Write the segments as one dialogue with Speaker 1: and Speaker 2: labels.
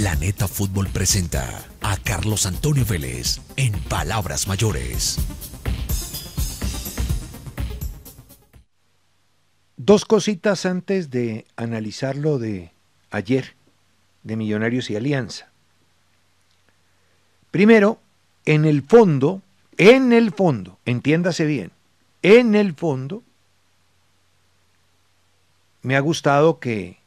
Speaker 1: Planeta Fútbol presenta a Carlos Antonio Vélez en Palabras Mayores. Dos cositas antes de analizar lo de ayer de Millonarios y Alianza. Primero, en el fondo, en el fondo, entiéndase bien, en el fondo, me ha gustado que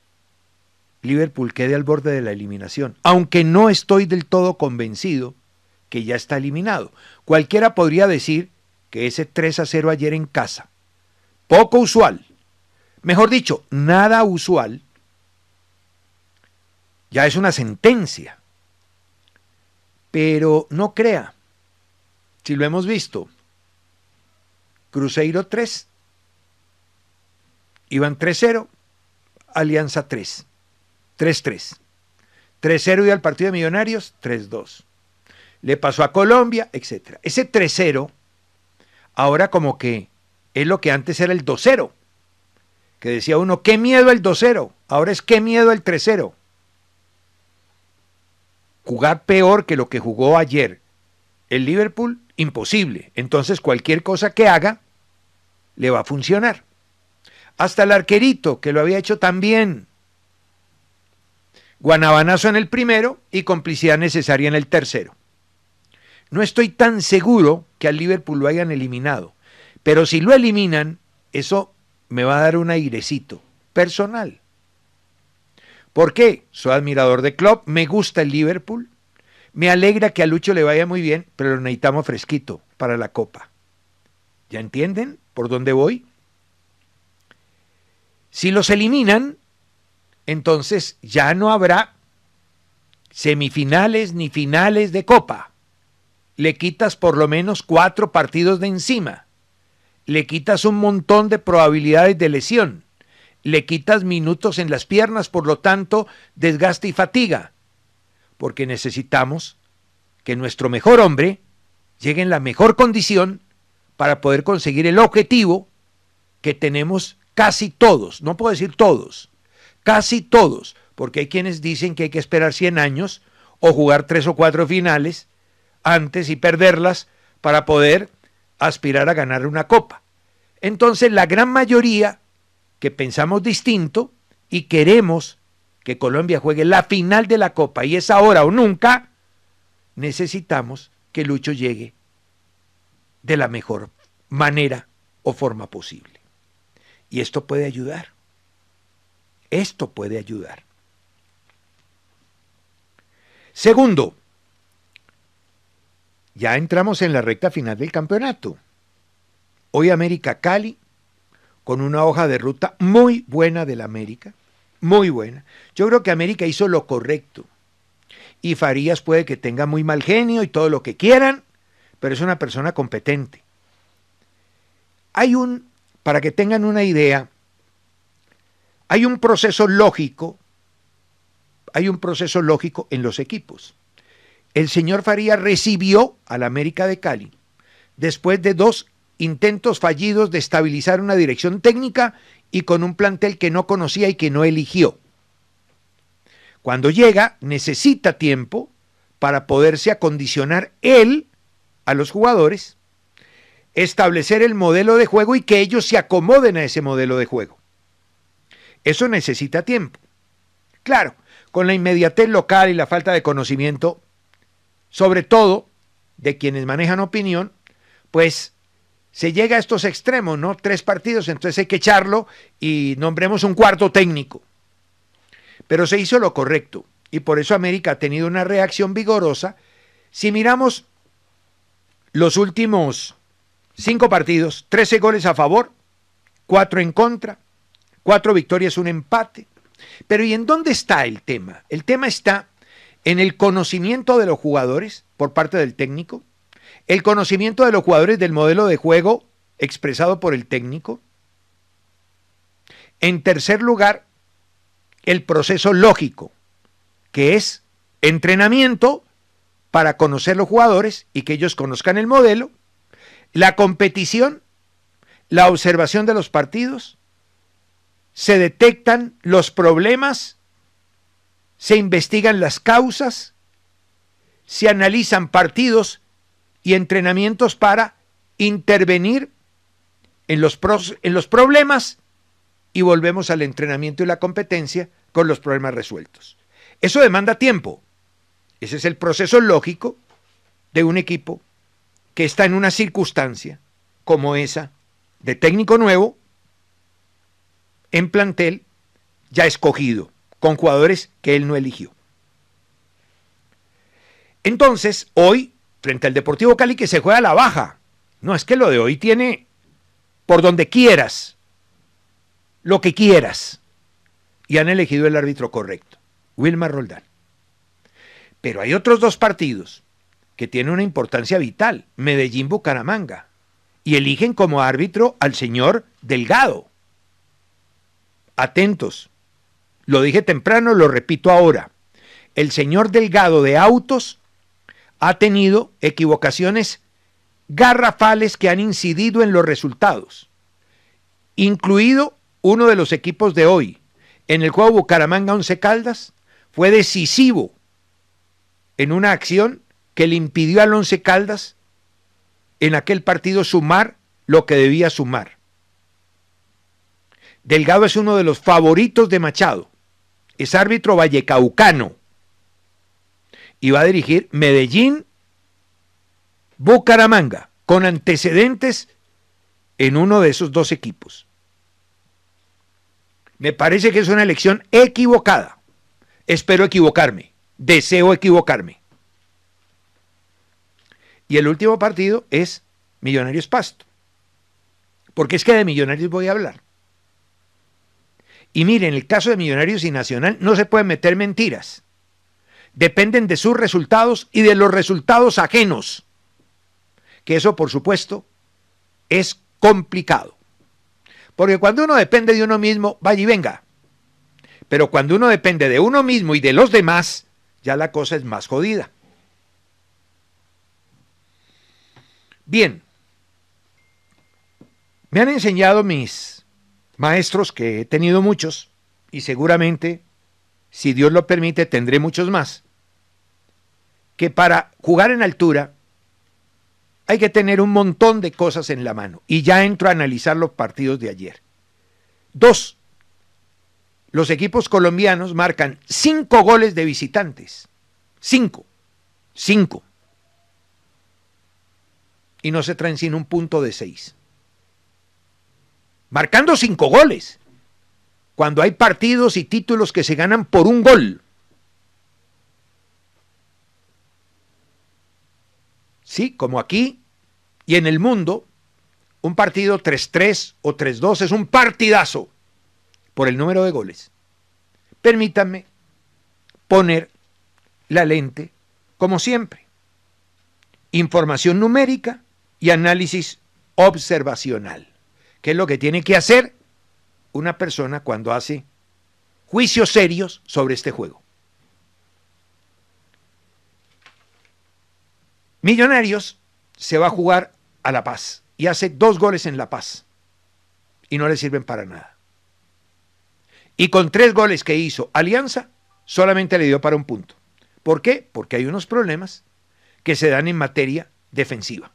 Speaker 1: Liverpool quede al borde de la eliminación, aunque no estoy del todo convencido que ya está eliminado. Cualquiera podría decir que ese 3 a 0 ayer en casa, poco usual, mejor dicho, nada usual, ya es una sentencia. Pero no crea, si lo hemos visto, Cruzeiro 3, Iván 3-0, Alianza 3. 3-3. 3-0 y al partido de Millonarios, 3-2. Le pasó a Colombia, etc. Ese 3-0, ahora como que es lo que antes era el 2-0. Que decía uno, qué miedo el 2-0. Ahora es qué miedo el 3-0. Jugar peor que lo que jugó ayer el Liverpool, imposible. Entonces cualquier cosa que haga le va a funcionar. Hasta el arquerito, que lo había hecho tan bien, guanabanazo en el primero y complicidad necesaria en el tercero. No estoy tan seguro que al Liverpool lo hayan eliminado, pero si lo eliminan, eso me va a dar un airecito personal. ¿Por qué? Soy admirador de Klopp, me gusta el Liverpool, me alegra que a Lucho le vaya muy bien, pero lo necesitamos fresquito para la Copa. ¿Ya entienden por dónde voy? Si los eliminan, entonces ya no habrá semifinales ni finales de copa. Le quitas por lo menos cuatro partidos de encima. Le quitas un montón de probabilidades de lesión. Le quitas minutos en las piernas, por lo tanto, desgaste y fatiga. Porque necesitamos que nuestro mejor hombre llegue en la mejor condición para poder conseguir el objetivo que tenemos casi todos, no puedo decir todos, casi todos, porque hay quienes dicen que hay que esperar 100 años o jugar tres o cuatro finales antes y perderlas para poder aspirar a ganar una copa. Entonces la gran mayoría que pensamos distinto y queremos que Colombia juegue la final de la copa y es ahora o nunca, necesitamos que Lucho llegue de la mejor manera o forma posible. Y esto puede ayudar. Esto puede ayudar. Segundo, ya entramos en la recta final del campeonato. Hoy América Cali, con una hoja de ruta muy buena del América, muy buena. Yo creo que América hizo lo correcto. Y Farías puede que tenga muy mal genio y todo lo que quieran, pero es una persona competente. Hay un, para que tengan una idea, hay un proceso lógico, hay un proceso lógico en los equipos. El señor Faría recibió al América de Cali después de dos intentos fallidos de estabilizar una dirección técnica y con un plantel que no conocía y que no eligió. Cuando llega, necesita tiempo para poderse acondicionar él a los jugadores, establecer el modelo de juego y que ellos se acomoden a ese modelo de juego. Eso necesita tiempo. Claro, con la inmediatez local y la falta de conocimiento, sobre todo de quienes manejan opinión, pues se llega a estos extremos, ¿no? Tres partidos, entonces hay que echarlo y nombremos un cuarto técnico. Pero se hizo lo correcto y por eso América ha tenido una reacción vigorosa. Si miramos los últimos cinco partidos, 13 goles a favor, cuatro en contra, Cuatro victorias, un empate. Pero ¿y en dónde está el tema? El tema está en el conocimiento de los jugadores por parte del técnico, el conocimiento de los jugadores del modelo de juego expresado por el técnico. En tercer lugar, el proceso lógico, que es entrenamiento para conocer los jugadores y que ellos conozcan el modelo, la competición, la observación de los partidos, se detectan los problemas, se investigan las causas, se analizan partidos y entrenamientos para intervenir en los, en los problemas y volvemos al entrenamiento y la competencia con los problemas resueltos. Eso demanda tiempo. Ese es el proceso lógico de un equipo que está en una circunstancia como esa de técnico nuevo en plantel ya escogido, con jugadores que él no eligió. Entonces, hoy, frente al Deportivo Cali, que se juega a la baja. No, es que lo de hoy tiene por donde quieras, lo que quieras. Y han elegido el árbitro correcto, Wilmar Roldán. Pero hay otros dos partidos que tienen una importancia vital, Medellín-Bucaramanga, y eligen como árbitro al señor Delgado atentos. Lo dije temprano, lo repito ahora. El señor Delgado de Autos ha tenido equivocaciones garrafales que han incidido en los resultados, incluido uno de los equipos de hoy. En el juego Bucaramanga Once Caldas fue decisivo en una acción que le impidió al Once Caldas en aquel partido sumar lo que debía sumar. Delgado es uno de los favoritos de Machado. Es árbitro vallecaucano. Y va a dirigir Medellín, Bucaramanga, con antecedentes en uno de esos dos equipos. Me parece que es una elección equivocada. Espero equivocarme. Deseo equivocarme. Y el último partido es Millonarios Pasto. Porque es que de Millonarios voy a hablar. Y miren, en el caso de Millonarios y Nacional no se pueden meter mentiras. Dependen de sus resultados y de los resultados ajenos. Que eso, por supuesto, es complicado. Porque cuando uno depende de uno mismo, vaya y venga. Pero cuando uno depende de uno mismo y de los demás, ya la cosa es más jodida. Bien, me han enseñado mis maestros, que he tenido muchos, y seguramente, si Dios lo permite, tendré muchos más, que para jugar en altura hay que tener un montón de cosas en la mano. Y ya entro a analizar los partidos de ayer. Dos, los equipos colombianos marcan cinco goles de visitantes. Cinco. Cinco. Y no se traen sin un punto de seis marcando cinco goles, cuando hay partidos y títulos que se ganan por un gol. Sí, como aquí y en el mundo, un partido 3-3 o 3-2 es un partidazo por el número de goles. Permítanme poner la lente, como siempre, información numérica y análisis observacional. ¿Qué es lo que tiene que hacer una persona cuando hace juicios serios sobre este juego. Millonarios se va a jugar a La Paz y hace dos goles en La Paz y no le sirven para nada. Y con tres goles que hizo Alianza, solamente le dio para un punto. ¿Por qué? Porque hay unos problemas que se dan en materia defensiva,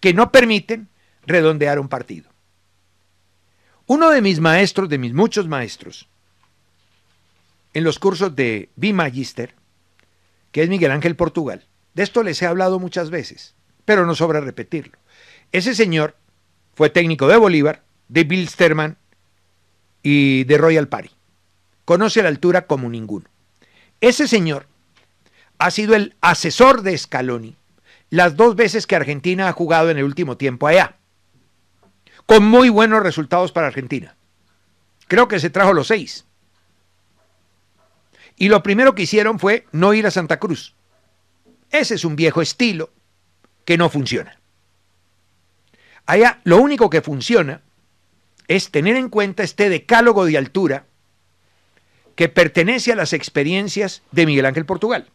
Speaker 1: que no permiten redondear un partido. Uno de mis maestros, de mis muchos maestros, en los cursos de B Magister, que es Miguel Ángel Portugal, de esto les he hablado muchas veces, pero no sobra repetirlo. Ese señor fue técnico de Bolívar, de Bill Sterman y de Royal Party. Conoce la altura como ninguno. Ese señor ha sido el asesor de Scaloni las dos veces que Argentina ha jugado en el último tiempo allá con muy buenos resultados para Argentina. Creo que se trajo los seis. Y lo primero que hicieron fue no ir a Santa Cruz. Ese es un viejo estilo que no funciona. Allá lo único que funciona es tener en cuenta este decálogo de altura que pertenece a las experiencias de Miguel Ángel Portugal.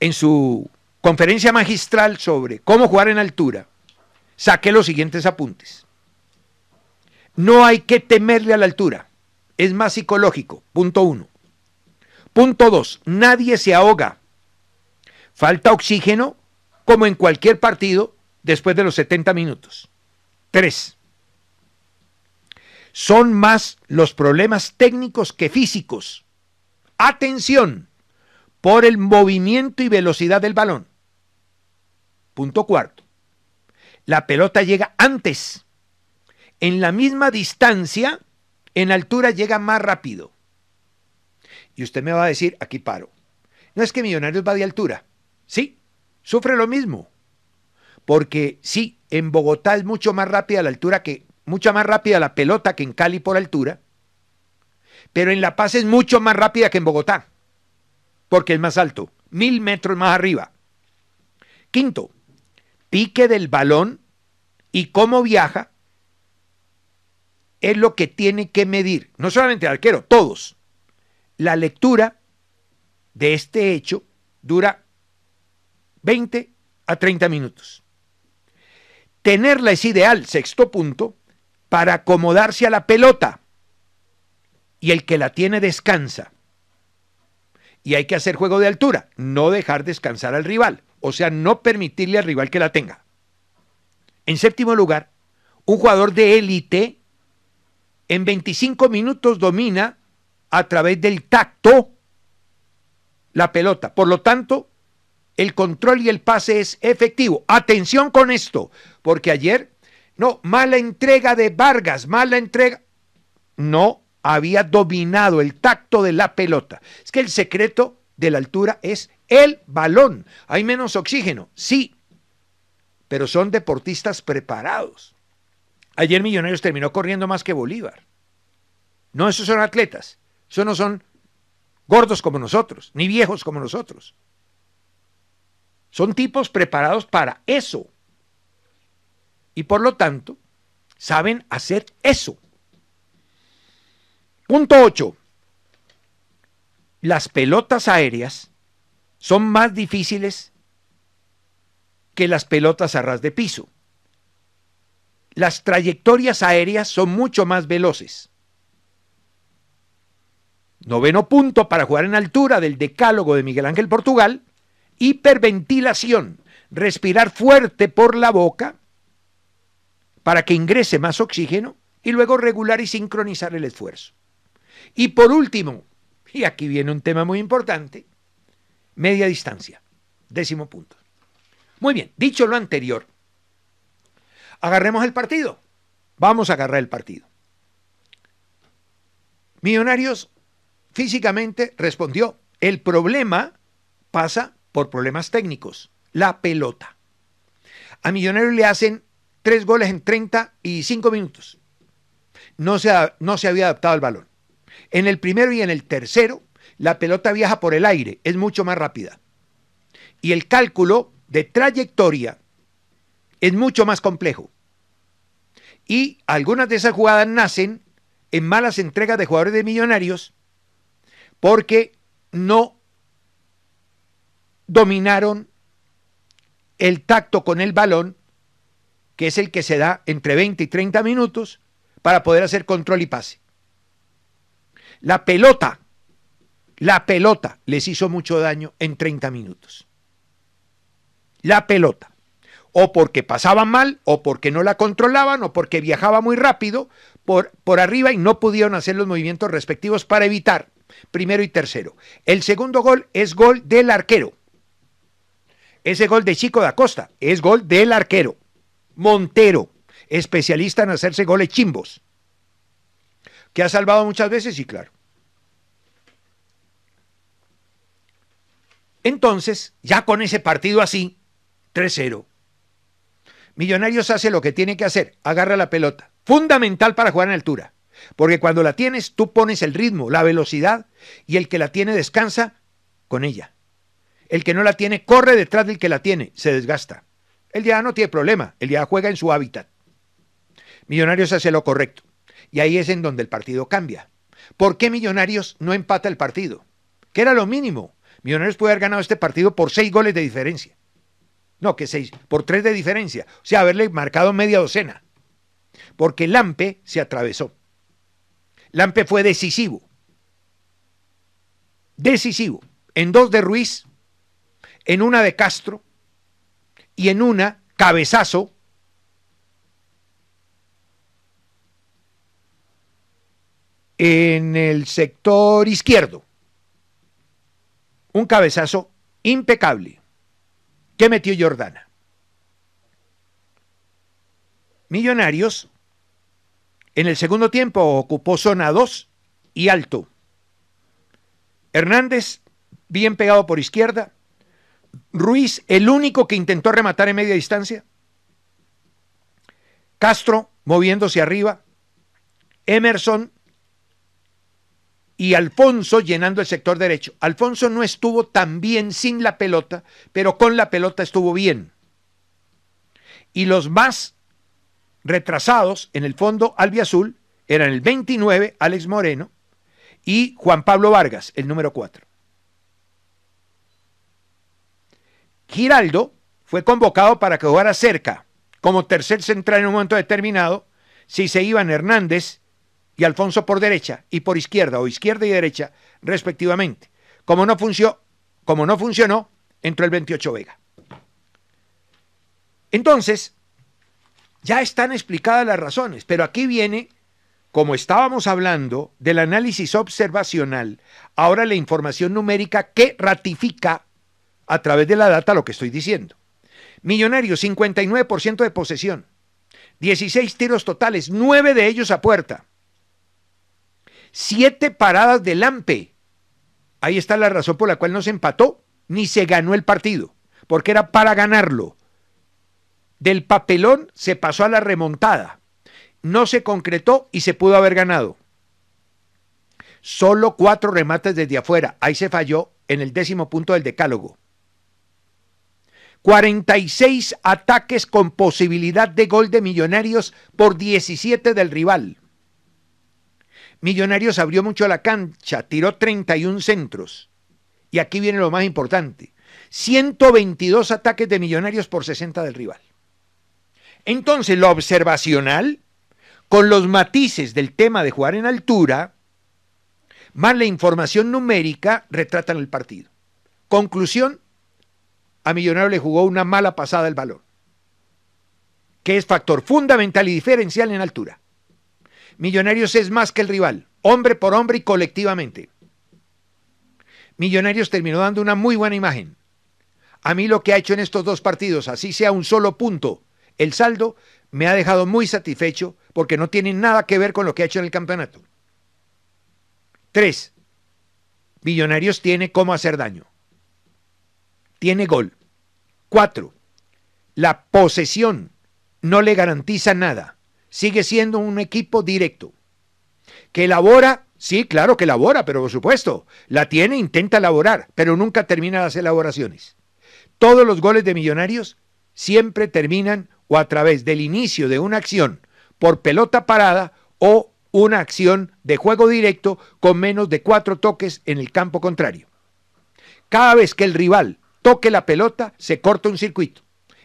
Speaker 1: En su conferencia magistral sobre cómo jugar en altura, saqué los siguientes apuntes. No hay que temerle a la altura, es más psicológico, punto uno. Punto dos, nadie se ahoga. Falta oxígeno, como en cualquier partido, después de los 70 minutos. Tres, son más los problemas técnicos que físicos. Atención, por el movimiento y velocidad del balón. Punto cuarto la pelota llega antes. En la misma distancia, en altura llega más rápido. Y usted me va a decir, aquí paro. No es que Millonarios va de altura. Sí, sufre lo mismo. Porque sí, en Bogotá es mucho más rápida la altura que, mucha más rápida la pelota que en Cali por altura. Pero en La Paz es mucho más rápida que en Bogotá. Porque es más alto, mil metros más arriba. Quinto, pique del balón y cómo viaja es lo que tiene que medir, no solamente el arquero, todos. La lectura de este hecho dura 20 a 30 minutos. Tenerla es ideal, sexto punto, para acomodarse a la pelota. Y el que la tiene descansa. Y hay que hacer juego de altura, no dejar descansar al rival o sea, no permitirle al rival que la tenga. En séptimo lugar, un jugador de élite en 25 minutos domina a través del tacto la pelota. Por lo tanto, el control y el pase es efectivo. Atención con esto, porque ayer, no, mala entrega de Vargas, mala entrega. No había dominado el tacto de la pelota. Es que el secreto de la altura es el balón. Hay menos oxígeno, sí, pero son deportistas preparados. Ayer Millonarios terminó corriendo más que Bolívar. No, esos son atletas, esos no son gordos como nosotros, ni viejos como nosotros. Son tipos preparados para eso. Y por lo tanto, saben hacer eso. Punto 8 las pelotas aéreas son más difíciles que las pelotas a ras de piso. Las trayectorias aéreas son mucho más veloces. Noveno punto para jugar en altura del decálogo de Miguel Ángel Portugal. Hiperventilación. Respirar fuerte por la boca para que ingrese más oxígeno y luego regular y sincronizar el esfuerzo. Y por último, y aquí viene un tema muy importante, media distancia, décimo punto. Muy bien, dicho lo anterior, agarremos el partido. Vamos a agarrar el partido. Millonarios físicamente respondió, el problema pasa por problemas técnicos, la pelota. A Millonarios le hacen tres goles en 35 minutos. No se, no se había adaptado al balón. En el primero y en el tercero, la pelota viaja por el aire, es mucho más rápida. Y el cálculo de trayectoria es mucho más complejo. Y algunas de esas jugadas nacen en malas entregas de jugadores de millonarios porque no dominaron el tacto con el balón, que es el que se da entre 20 y 30 minutos, para poder hacer control y pase. La pelota, la pelota les hizo mucho daño en 30 minutos. La pelota. O porque pasaban mal, o porque no la controlaban, o porque viajaba muy rápido por, por arriba y no pudieron hacer los movimientos respectivos para evitar primero y tercero. El segundo gol es gol del arquero. Ese gol de Chico da Costa es gol del arquero. Montero, especialista en hacerse goles chimbos que ha salvado muchas veces, sí, claro. Entonces, ya con ese partido así, 3-0, Millonarios hace lo que tiene que hacer, agarra la pelota, fundamental para jugar en altura, porque cuando la tienes, tú pones el ritmo, la velocidad, y el que la tiene descansa con ella. El que no la tiene corre detrás del que la tiene, se desgasta. El ya no tiene problema, el ya juega en su hábitat. Millonarios hace lo correcto. Y ahí es en donde el partido cambia. ¿Por qué Millonarios no empata el partido? Que era lo mínimo. Millonarios puede haber ganado este partido por seis goles de diferencia. No, que seis, por tres de diferencia. O sea, haberle marcado media docena. Porque Lampe se atravesó. Lampe fue decisivo. Decisivo. En dos de Ruiz, en una de Castro y en una cabezazo en el sector izquierdo. Un cabezazo impecable que metió Jordana. Millonarios en el segundo tiempo ocupó zona 2 y alto. Hernández, bien pegado por izquierda. Ruiz, el único que intentó rematar en media distancia. Castro, moviéndose arriba. Emerson, y Alfonso llenando el sector derecho. Alfonso no estuvo tan bien sin la pelota, pero con la pelota estuvo bien. Y los más retrasados en el fondo albiazul eran el 29, Alex Moreno, y Juan Pablo Vargas, el número 4. Giraldo fue convocado para que jugara cerca, como tercer central en un momento determinado, si se iban Hernández y Alfonso por derecha y por izquierda o izquierda y derecha respectivamente. Como no, funcionó, como no funcionó, entró el 28 Vega. Entonces, ya están explicadas las razones, pero aquí viene, como estábamos hablando, del análisis observacional, ahora la información numérica que ratifica a través de la data lo que estoy diciendo. Millonarios, 59% de posesión, 16 tiros totales, 9 de ellos a puerta. Siete paradas de Lampe. Ahí está la razón por la cual no se empató ni se ganó el partido, porque era para ganarlo. Del papelón se pasó a la remontada. No se concretó y se pudo haber ganado. Solo cuatro remates desde afuera. Ahí se falló en el décimo punto del decálogo. 46 ataques con posibilidad de gol de Millonarios por 17 del rival. Millonarios abrió mucho la cancha, tiró 31 centros. Y aquí viene lo más importante. 122 ataques de Millonarios por 60 del rival. Entonces, lo observacional, con los matices del tema de jugar en altura, más la información numérica, retratan el partido. Conclusión, a Millonarios le jugó una mala pasada el balón, que es factor fundamental y diferencial en altura. Millonarios es más que el rival, hombre por hombre y colectivamente. Millonarios terminó dando una muy buena imagen. A mí lo que ha hecho en estos dos partidos, así sea un solo punto, el saldo, me ha dejado muy satisfecho porque no tiene nada que ver con lo que ha hecho en el campeonato. Tres, Millonarios tiene cómo hacer daño. Tiene gol. Cuatro, la posesión no le garantiza nada sigue siendo un equipo directo, que elabora, sí, claro que elabora, pero por supuesto, la tiene, intenta elaborar, pero nunca termina las elaboraciones. Todos los goles de Millonarios siempre terminan o a través del inicio de una acción por pelota parada o una acción de juego directo con menos de cuatro toques en el campo contrario. Cada vez que el rival toque la pelota, se corta un circuito.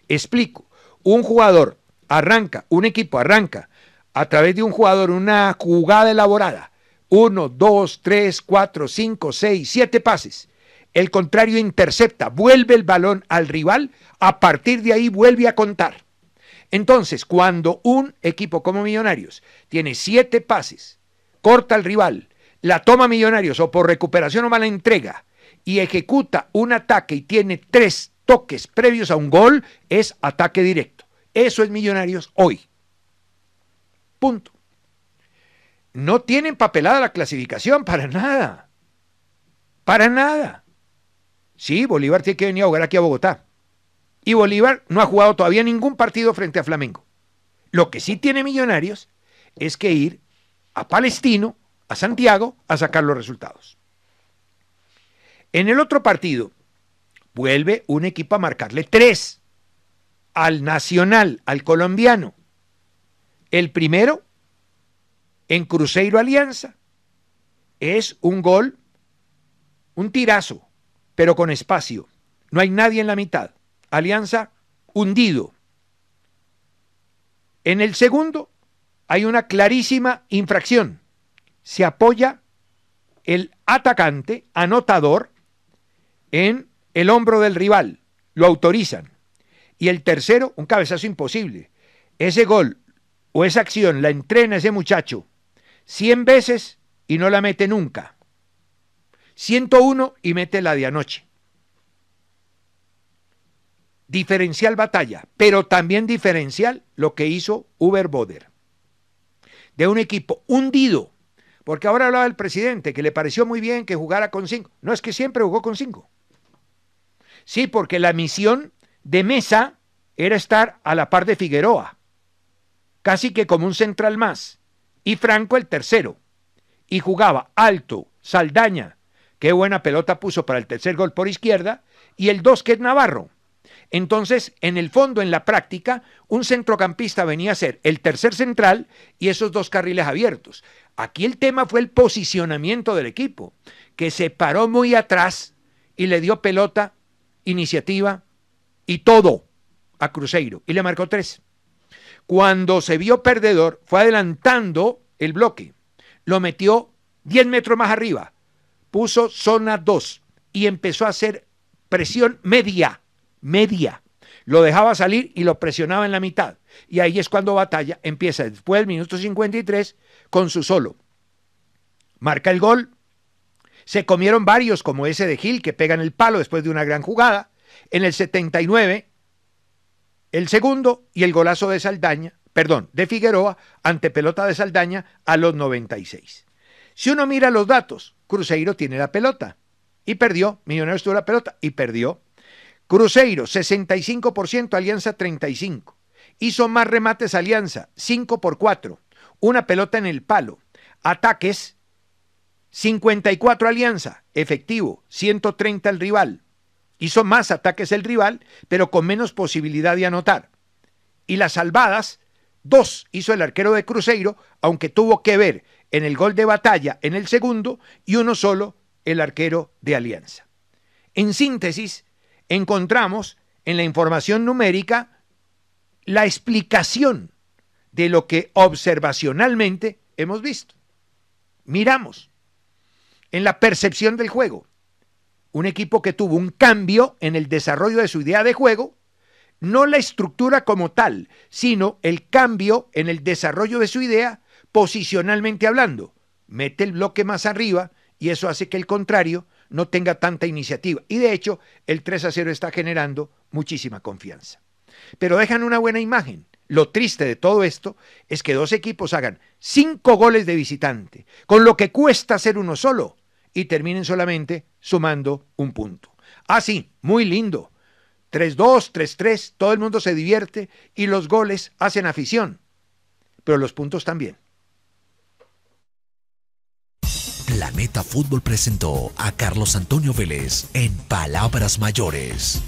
Speaker 1: Explico, un jugador arranca, un equipo arranca a través de un jugador una jugada elaborada, uno, dos, tres, cuatro, cinco, seis, siete pases. El contrario intercepta, vuelve el balón al rival, a partir de ahí vuelve a contar. Entonces, cuando un equipo como Millonarios tiene siete pases, corta al rival, la toma Millonarios o por recuperación o mala entrega y ejecuta un ataque y tiene tres toques previos a un gol, es ataque directo. Eso es Millonarios hoy. Punto. No tienen papelada la clasificación para nada. Para nada. Sí, Bolívar tiene que venir a jugar aquí a Bogotá. Y Bolívar no ha jugado todavía ningún partido frente a Flamengo. Lo que sí tiene Millonarios es que ir a Palestino, a Santiago, a sacar los resultados. En el otro partido, vuelve un equipo a marcarle tres al nacional, al colombiano. El primero, en Cruzeiro Alianza, es un gol, un tirazo, pero con espacio. No hay nadie en la mitad. Alianza hundido. En el segundo hay una clarísima infracción. Se apoya el atacante, anotador, en el hombro del rival. Lo autorizan. Y el tercero, un cabezazo imposible. Ese gol o esa acción la entrena ese muchacho 100 veces y no la mete nunca. 101 y mete la de anoche. Diferencial batalla, pero también diferencial lo que hizo Uber Boder. De un equipo hundido, porque ahora hablaba el presidente que le pareció muy bien que jugara con cinco. No es que siempre jugó con cinco. Sí, porque la misión de Mesa era estar a la par de Figueroa, casi que como un central más, y Franco el tercero. Y jugaba alto, Saldaña, qué buena pelota puso para el tercer gol por izquierda, y el dos que es Navarro. Entonces, en el fondo, en la práctica, un centrocampista venía a ser el tercer central y esos dos carriles abiertos. Aquí el tema fue el posicionamiento del equipo, que se paró muy atrás y le dio pelota, iniciativa y todo a Cruzeiro y le marcó tres. Cuando se vio perdedor, fue adelantando el bloque. Lo metió 10 metros más arriba. Puso zona 2 y empezó a hacer presión media, media. Lo dejaba salir y lo presionaba en la mitad. Y ahí es cuando Batalla empieza después del minuto 53 con su solo. Marca el gol. Se comieron varios como ese de Gil que pega en el palo después de una gran jugada. En el 79, el segundo y el golazo de Saldaña, perdón, de Figueroa ante pelota de Saldaña a los 96. Si uno mira los datos, Cruzeiro tiene la pelota y perdió, Millonarios tuvo la pelota y perdió. Cruzeiro 65%, Alianza 35. Hizo más remates Alianza, 5 por 4. Una pelota en el palo. Ataques 54 Alianza, efectivo, 130 al rival. Hizo más ataques el rival, pero con menos posibilidad de anotar. Y las salvadas, dos hizo el arquero de Cruzeiro, aunque tuvo que ver en el gol de batalla en el segundo y uno solo el arquero de Alianza. En síntesis, encontramos en la información numérica la explicación de lo que observacionalmente hemos visto. Miramos en la percepción del juego, un equipo que tuvo un cambio en el desarrollo de su idea de juego, no la estructura como tal, sino el cambio en el desarrollo de su idea posicionalmente hablando. Mete el bloque más arriba y eso hace que el contrario no tenga tanta iniciativa. Y de hecho, el 3 a 0 está generando muchísima confianza. Pero dejan una buena imagen. Lo triste de todo esto es que dos equipos hagan cinco goles de visitante, con lo que cuesta ser uno solo y terminen solamente sumando un punto. Así, ah, sí, muy lindo. 3-2, 3-3, todo el mundo se divierte y los goles hacen afición, pero los puntos también. Planeta Fútbol presentó a Carlos Antonio Vélez en Palabras Mayores.